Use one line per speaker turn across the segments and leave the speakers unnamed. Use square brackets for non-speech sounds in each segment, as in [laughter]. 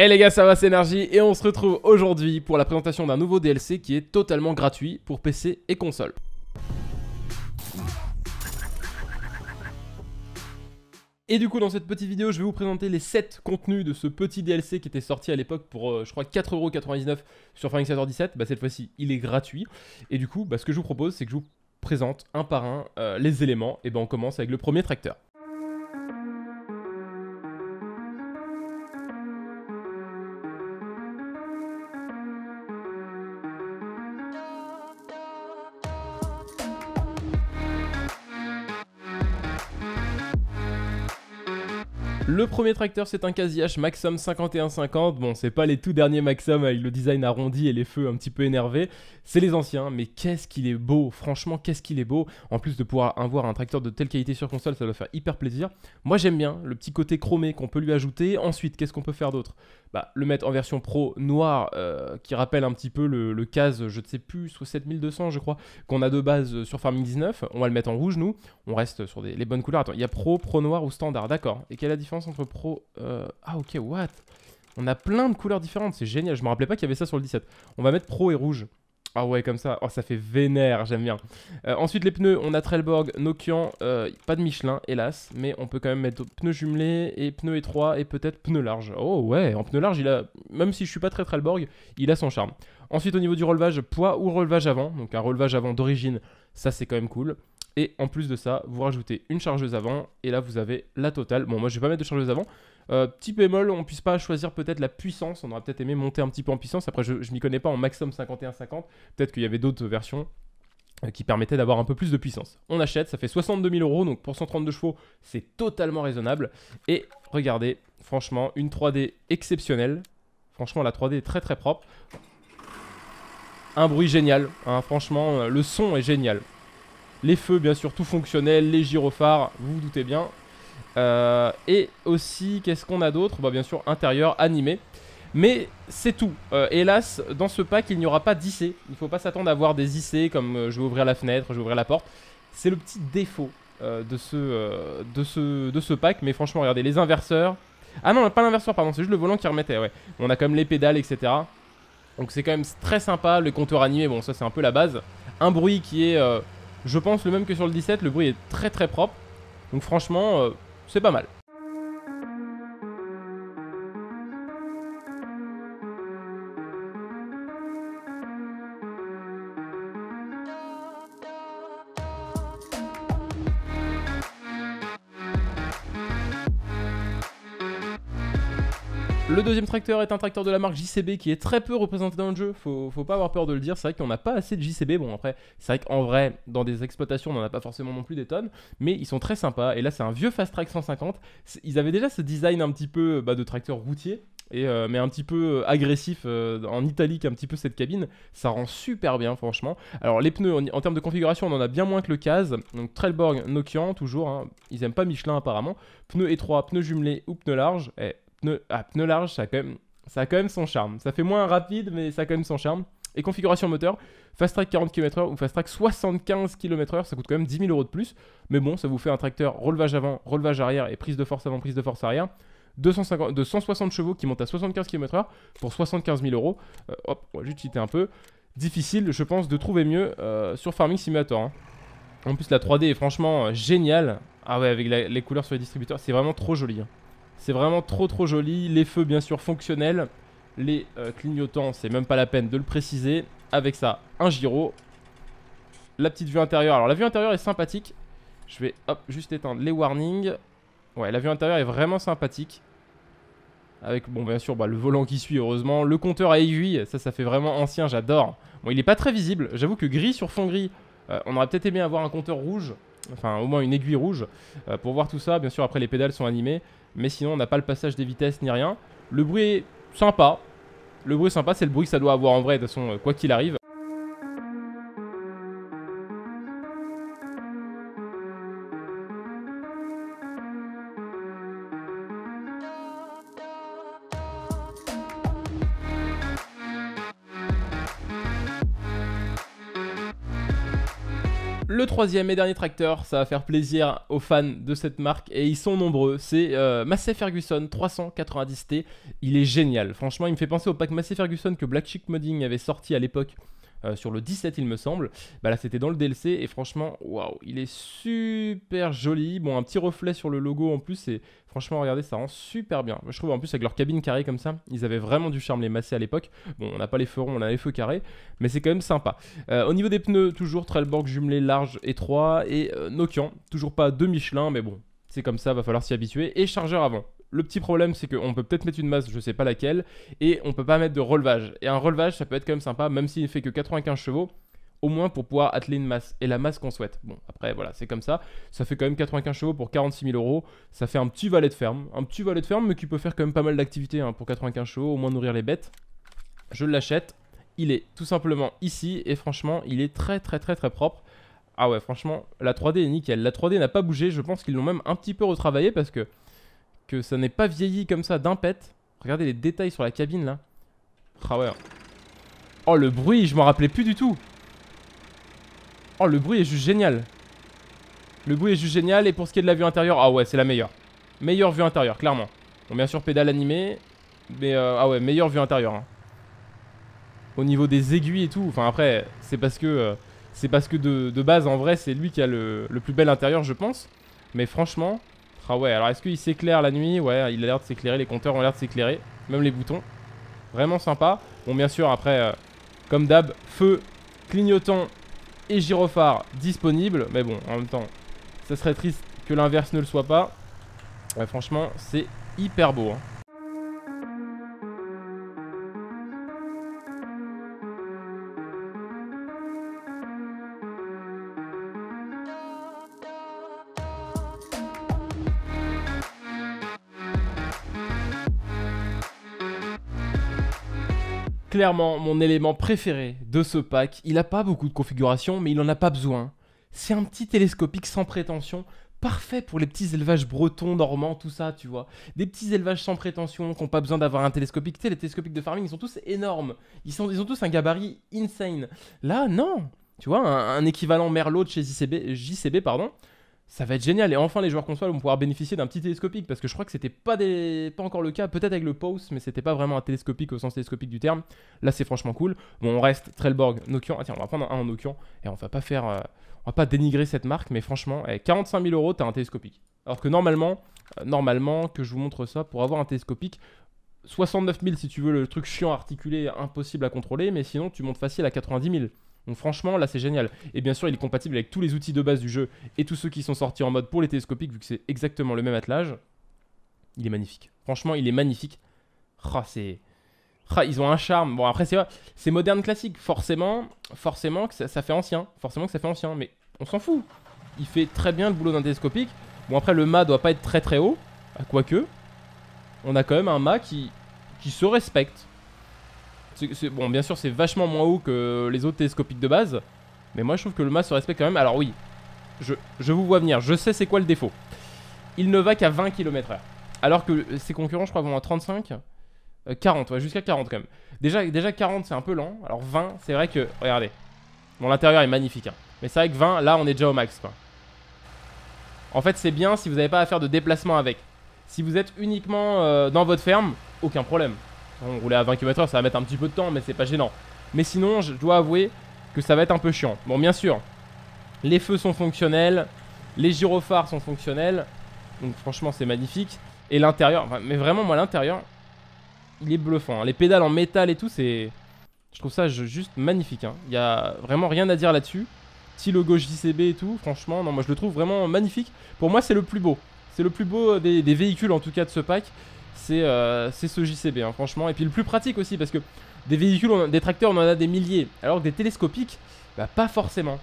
Hey eh les gars, ça va, c'est et on se retrouve aujourd'hui pour la présentation d'un nouveau DLC qui est totalement gratuit pour PC et console. Et du coup, dans cette petite vidéo, je vais vous présenter les 7 contenus de ce petit DLC qui était sorti à l'époque pour, euh, je crois, 4,99€ sur Final Fantasy 17. Bah, cette fois-ci, il est gratuit. Et du coup, bah, ce que je vous propose, c'est que je vous présente un par un euh, les éléments. Et ben, on commence avec le premier tracteur. Le premier tracteur, c'est un IH Maxum 5150. Bon, c'est pas les tout derniers Maxum avec le design arrondi et les feux un petit peu énervés. C'est les anciens, mais qu'est-ce qu'il est beau. Franchement, qu'est-ce qu'il est beau. En plus de pouvoir avoir un tracteur de telle qualité sur console, ça doit faire hyper plaisir. Moi, j'aime bien le petit côté chromé qu'on peut lui ajouter. Ensuite, qu'est-ce qu'on peut faire d'autre bah, le mettre en version pro noir euh, qui rappelle un petit peu le, case, je ne sais plus, sur 7200 je crois, qu'on a de base euh, sur Farming 19. On va le mettre en rouge nous, on reste sur les bonnes couleurs. Attends, il y a pro, pro noir ou standard, d'accord. Et quelle est la différence entre pro. Euh, ah, ok, what On a plein de couleurs différentes, c'est génial. Je me rappelais pas qu'il y avait ça sur le 17. On va mettre pro et rouge. Ah ouais, comme ça. Oh, ça fait vénère, j'aime bien. Euh, ensuite, les pneus, on a Trellborg, Nokian, euh, pas de Michelin, hélas. Mais on peut quand même mettre pneus jumelés et pneus étroits et peut-être pneus larges. Oh ouais, en pneu large, il a, même si je suis pas très Trellborg, il a son charme. Ensuite, au niveau du relevage, poids ou relevage avant. Donc un relevage avant d'origine, ça c'est quand même cool. Et en plus de ça, vous rajoutez une chargeuse avant et là vous avez la totale. Bon, moi je vais pas mettre de chargeuse avant. Euh, petit bémol, on ne puisse pas choisir peut-être la puissance. On aurait peut-être aimé monter un petit peu en puissance. Après, je, ne m'y connais pas en maximum 51-50. Peut-être qu'il y avait d'autres versions euh, qui permettaient d'avoir un peu plus de puissance. On achète, ça fait 62 000 euros, donc pour 132 chevaux, c'est totalement raisonnable. Et regardez, franchement, une 3D exceptionnelle. Franchement, la 3D est très très propre. Un bruit génial, hein. franchement, euh, le son est génial. Les feux, bien sûr, tout fonctionnel. Les gyrophares, vous vous doutez bien. Euh, et aussi, qu'est-ce qu'on a d'autre bah, Bien sûr, intérieur animé. Mais c'est tout. Euh, hélas, dans ce pack, il n'y aura pas d'IC. Il ne faut pas s'attendre à avoir des IC comme euh, je vais ouvrir la fenêtre, je vais ouvrir la porte. C'est le petit défaut de, ce, de, de ce pack. Mais franchement, regardez, les inverseurs. Ah non, pas l'inverseur, pardon, c'est juste le volant qui remettait. On a quand même les pédales, etc. Donc c'est quand même très sympa. Le compteur animé, bon, ça c'est un peu la base. Un bruit qui est je pense le même que sur le 17, le bruit est très très propre. Donc franchement, euh, c'est pas mal. Le deuxième tracteur est un tracteur de la marque JCB qui est très peu représenté dans le jeu, faut, pas avoir peur de le dire, c'est vrai qu'on n'a pas assez de JCB, bon après, c'est vrai qu'en vrai, dans des exploitations, on n'en a pas forcément non plus des tonnes, mais ils sont très sympas, et là c'est un vieux Fast Track 150, ils avaient déjà ce design un petit peu bah, de tracteur routier, et euh, mais un petit peu euh, agressif euh, en italique un petit peu cette cabine ça rend super bien franchement alors les pneus en, termes de configuration on en a bien moins que le Case. donc Trailborg, Nokian toujours hein. ils aiment pas Michelin apparemment pneus étroits pneus jumelés ou pneus larges eh, Pneus à large, ça a, quand même, ça quand même son charme. Ça fait moins rapide, mais ça a quand même son charme. Et configuration moteur, Fast Track 40 km/h ou Fast Track 75 km/h, ça coûte quand même 10 000 euros de plus. Mais bon, ça vous fait un tracteur relevage avant, relevage arrière et prise de force avant, prise de force arrière. 250, de 160 chevaux qui monte à 75 km/h pour 75 000 euros. Euh, hop, on juste un peu. Difficile, je pense, de trouver mieux euh, sur Farming Simulator. Hein. En plus, la 3D est franchement euh, géniale. Ah ouais, avec les couleurs sur les distributeurs, c'est vraiment trop joli. Hein. C'est vraiment trop trop joli. Les feux bien sûr fonctionnels. Les euh, clignotants, c'est même pas la peine de le préciser. Avec ça, un gyro. La petite vue intérieure. Alors la vue intérieure est sympathique. Je vais hop, juste éteindre les warnings. Ouais, la vue intérieure est vraiment sympathique. Avec, bon, bien sûr, bah, le volant qui suit, heureusement. Le compteur à aiguille, ça, ça fait vraiment ancien, j'adore. Bon, il est pas très visible. J'avoue que gris sur fond gris, euh, on aurait peut-être aimé avoir un compteur rouge. Enfin, au moins une aiguille rouge. Euh, pour voir tout ça, bien sûr, après, les pédales sont animées. Mais sinon, on n'a pas le passage des vitesses ni rien. Le bruit est sympa. Le bruit sympa, c'est le bruit que ça doit avoir en vrai, de toute façon, euh, quoi qu'il arrive. Le troisième et dernier tracteur, ça va faire plaisir aux fans de cette marque et ils sont nombreux. C'est euh, Massey Ferguson 390T. Il est génial. Franchement, il me fait penser au pack Massey Ferguson que Black Chick Modding avait sorti à l'époque. Euh, sur le 17 il me semble, bah là c'était dans le DLC et franchement waouh il est super joli, bon un petit reflet sur le logo en plus c'est... Franchement, regardez, ça rend super bien. Je trouve en plus avec leur cabine carrée comme ça, ils avaient vraiment du charme les masser à l'époque. Bon, on n'a pas les feux ronds, on a les feux carrés, mais c'est quand même sympa. Euh, au niveau des pneus, toujours Trailborg jumelé large, étroit et euh, Nokian, toujours pas de Michelin, mais bon, c'est comme ça, va falloir s'y habituer. Et chargeur avant. Le petit problème, c'est qu'on peut peut-être mettre une masse, je sais pas laquelle, et on peut pas mettre de relevage. Et un relevage, ça peut être quand même sympa, même s'il ne fait que 95 chevaux au moins pour pouvoir atteler une masse, et la masse qu'on souhaite. Bon, après, voilà, c'est comme ça. Ça fait quand même 95 chevaux pour 46 000 euros. Ça fait un petit valet de ferme, un petit valet de ferme, mais qui peut faire quand même pas mal d'activités hein, pour 95 chevaux, au moins nourrir les bêtes. Je l'achète. Il est tout simplement ici, et franchement, il est très très très très propre. Ah ouais, franchement, la 3D est nickel. La 3D n'a pas bougé, je pense qu'ils l'ont même un petit peu retravaillé parce que, que ça n'est pas vieilli comme ça d'un pet. Regardez les détails sur la cabine là. Ah oh le bruit, je m'en rappelais plus du tout. Oh, le bruit est juste génial. Le bruit est juste génial. Et pour ce qui est de la vue intérieure, ah ouais, c'est la meilleure. Meilleure vue intérieure, clairement. Bon, bien sûr, pédale animée. Mais euh, ah ouais, meilleure vue intérieure. Hein. Au niveau des aiguilles et tout. Enfin, après, c'est parce que. Euh, c'est parce que de, base, en vrai, c'est lui qui a le, plus bel intérieur, je pense. Mais franchement. Ah ouais, alors est-ce qu'il s'éclaire la nuit Ouais, il a l'air de s'éclairer. Les compteurs ont l'air de s'éclairer. Même les boutons. Vraiment sympa. Bon, bien sûr, après, euh, comme d'hab, feu, clignotant et gyrophare disponible. Mais bon, en même temps, ça serait triste que l'inverse ne le soit pas. Ouais, franchement, c'est hyper beau. Hein. clairement mon élément préféré de ce pack. Il n'a pas beaucoup de configuration, mais il n'en a pas besoin. C'est un petit télescopique sans prétention, parfait pour les petits élevages bretons, normands, tout ça, tu vois. Des petits élevages sans prétention, qui n'ont pas besoin d'avoir un télescopique. Tu sais, les télescopiques de farming, ils sont tous énormes. Ils, sont, ont tous un gabarit insane. Là, non Tu vois, un, équivalent merlot de chez JCB, JCB pardon, ça va être génial. Et enfin, les joueurs consoles vont pouvoir bénéficier d'un petit télescopique parce que je crois que c'était pas, des... pas encore le cas, peut-être avec le POS, mais c'était pas vraiment un télescopique au sens télescopique du terme. Là, c'est franchement cool. Bon, on reste Trelborg, Nokian. Ah, tiens, on va prendre un en Nokian et on va pas faire, euh, on va pas dénigrer cette marque, mais franchement, 45 eh, 000 euros, t'as un télescopique. Alors que normalement, euh, normalement, que je vous montre ça pour avoir un télescopique. 69 000 si tu veux le truc chiant articulé impossible à contrôler, mais sinon tu montes facile à 90 000. Donc franchement, là c'est génial. Et bien sûr, il est compatible avec tous les outils de base du jeu et tous ceux qui sont sortis en mode pour les télescopiques, vu que c'est exactement le même attelage. Il est magnifique. Franchement, il est magnifique. c'est... ils ont un charme. Bon, après, c'est c'est moderne classique. Forcément, forcément que ça, fait ancien. Forcément que ça fait ancien. Mais on s'en fout. Il fait très bien le boulot d'un télescopique. Bon, après, le mât doit pas être très très haut. Ah, quoique, on a quand même un mât qui, qui se respecte bon, bien sûr, c'est vachement moins haut que les autres télescopiques de base. Mais moi, je trouve que le mât se respecte quand même. Alors oui, je, vous vois venir. Je sais c'est quoi le défaut. Il ne va qu'à 20 km/h. Alors que ses concurrents, je crois, vont à 35. 40, euh, ouais, jusqu'à 40 quand même. Déjà, déjà 40, c'est un peu lent. Alors 20, c'est vrai que... Regardez. Bon, l'intérieur est magnifique. Hein. Mais c'est vrai que 20, là, on est déjà au max, En fait, c'est bien si vous n'avez pas à faire de déplacement avec. Si vous êtes uniquement euh, dans votre ferme, aucun problème. On hein, roulait à 20 km ça va mettre un petit peu de temps, mais c'est pas gênant. Mais sinon, je dois avouer que ça va être un peu chiant. Bon, bien sûr, les feux sont fonctionnels, les gyrophares sont fonctionnels, donc franchement, c'est magnifique. Et l'intérieur, mais vraiment, moi, l'intérieur, il est bluffant. Hein. Les pédales en métal et tout, c'est. Je trouve ça juste magnifique. Hein. Il y a vraiment rien à dire là-dessus. Petit gauche, JCB et tout, franchement, non, moi je le trouve vraiment magnifique. Pour moi, c'est le plus beau. C'est le plus beau euh, des, des véhicules en tout cas de ce pack. Euh, c'est ce JCB, hein, franchement. Et puis le plus pratique aussi, parce que des véhicules, des tracteurs, on en a des milliers, alors que des télescopiques, bah pas forcément.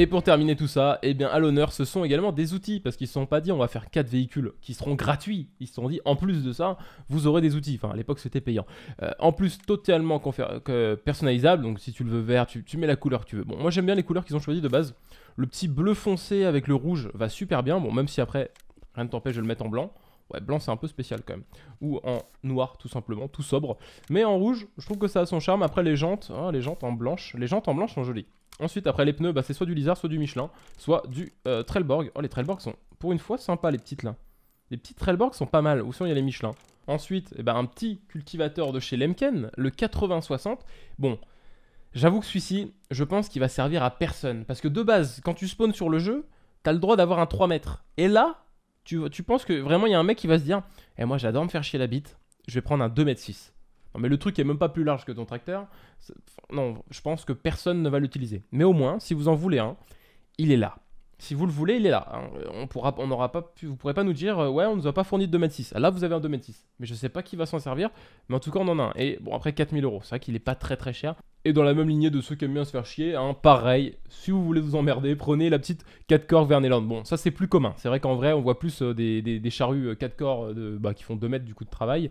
Et pour terminer tout ça, eh bien à l'honneur, ce sont également des outils parce qu'ils ne se sont pas dit on va faire 4 véhicules qui seront gratuits. Ils se sont dit en plus de ça, vous aurez des outils. Enfin, à l'époque, c'était payant. Euh, en plus, totalement personnalisable. Donc, si tu le veux vert, tu, tu mets la couleur que tu veux. Bon, moi j'aime bien les couleurs qu'ils ont choisies de base. Le petit bleu foncé avec le rouge va super bien. Bon, même si après, rien ne t'empêche de le mettre en blanc. Ouais, blanc c'est un peu spécial quand même. Ou en noir tout simplement, tout sobre. Mais en rouge, je trouve que ça a son charme. Après les jantes, hein, les jantes en blanche. Les jantes en blanche sont jolies. Ensuite, après les pneus, bah, c'est soit du Lizard, soit du Michelin, soit du euh, Trailborg. Oh, les trailborg sont pour une fois sympas, les petites là. Les petites trailborg sont pas mal, ou sinon il y a les Michelin. Ensuite, eh ben, un petit cultivateur de chez Lemken, le 8060. Bon, j'avoue que celui-ci, je pense qu'il va servir à personne. Parce que de base, quand tu spawns sur le jeu, t'as le droit d'avoir un 3 mètres. Et là, tu, tu penses que vraiment il y a un mec qui va se dire Eh, moi j'adore me faire chier la bite, je vais prendre un 2m6. Non, mais le truc est même pas plus large que ton tracteur. Non, je pense que personne ne va l'utiliser. Mais au moins, si vous en voulez un, il est là. Si vous le voulez, il est là. Hein, on pourra, on n'aura pas vous pourrez pas nous dire, euh, ouais, on ne nous a pas fourni de 2m6. Là, vous avez un 2m6. Mais je sais pas qui va s'en servir, mais en tout cas, on en a un. Et bon, après 4000 euros, c'est vrai qu'il n'est pas très très cher. Et dans la même lignée de ceux qui aiment bien se faire chier, hein, pareil, si vous voulez vous emmerder, prenez la petite 4 corps Verneland. Bon, ça c'est plus commun. C'est vrai qu'en vrai, on voit plus euh, des, charrues 4 euh, corps euh, de, bah, qui font 2 mètres du coup de travail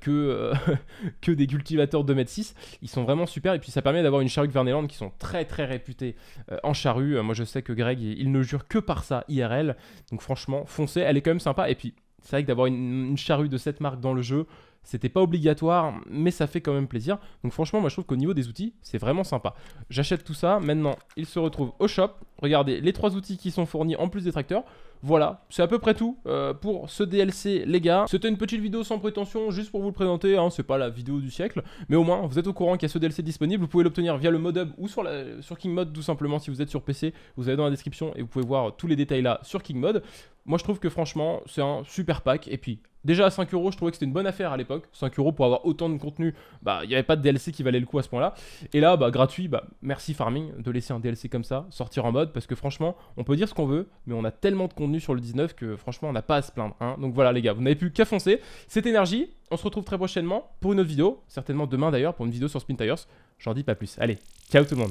que, [laughs] que des cultivateurs 2 mètres 6. Ils sont vraiment super et puis ça permet d'avoir une charrue Verneland qui sont très très réputées en charrue. Moi je sais que Greg, il ne jure que par ça IRL. Donc franchement, foncez, elle est quand même sympa. Et puis c'est vrai que d'avoir une, une, charrue de cette marque dans le jeu, c'était pas obligatoire, mais ça fait quand même plaisir. Donc franchement, moi je trouve qu'au niveau des outils, c'est vraiment sympa. J'achète tout ça. Maintenant, il se retrouve au shop. Regardez les trois outils qui sont fournis en plus des tracteurs. Voilà, c'est à peu près tout euh, pour ce DLC les gars. C'était une petite vidéo sans prétention, juste pour vous le présenter, hein. c'est pas la vidéo du siècle, mais au moins vous êtes au courant qu'il y a ce DLC disponible, vous pouvez l'obtenir via le hub ou sur, la, sur King Mode tout simplement si vous êtes sur PC, vous allez dans la description et vous pouvez voir tous les détails là sur King Mode. Moi je trouve que franchement c'est un super pack et puis Déjà à 5 euros, je trouvais que c'était une bonne affaire à l'époque. 5 euros pour avoir autant de contenu, bah il n'y avait pas de DLC qui valait le coup à ce point-là. Et là, bah gratuit, bah merci Farming de laisser un DLC comme ça sortir en mode parce que franchement, on peut dire ce qu'on veut, mais on a tellement de contenu sur le 19 que franchement, on n'a pas à se plaindre. Hein. Donc voilà les gars, vous n'avez plus qu'à foncer. Cette énergie, on se retrouve très prochainement pour une autre vidéo, certainement demain d'ailleurs pour une vidéo sur Spin Tires. J'en dis pas plus. Allez, ciao tout le monde.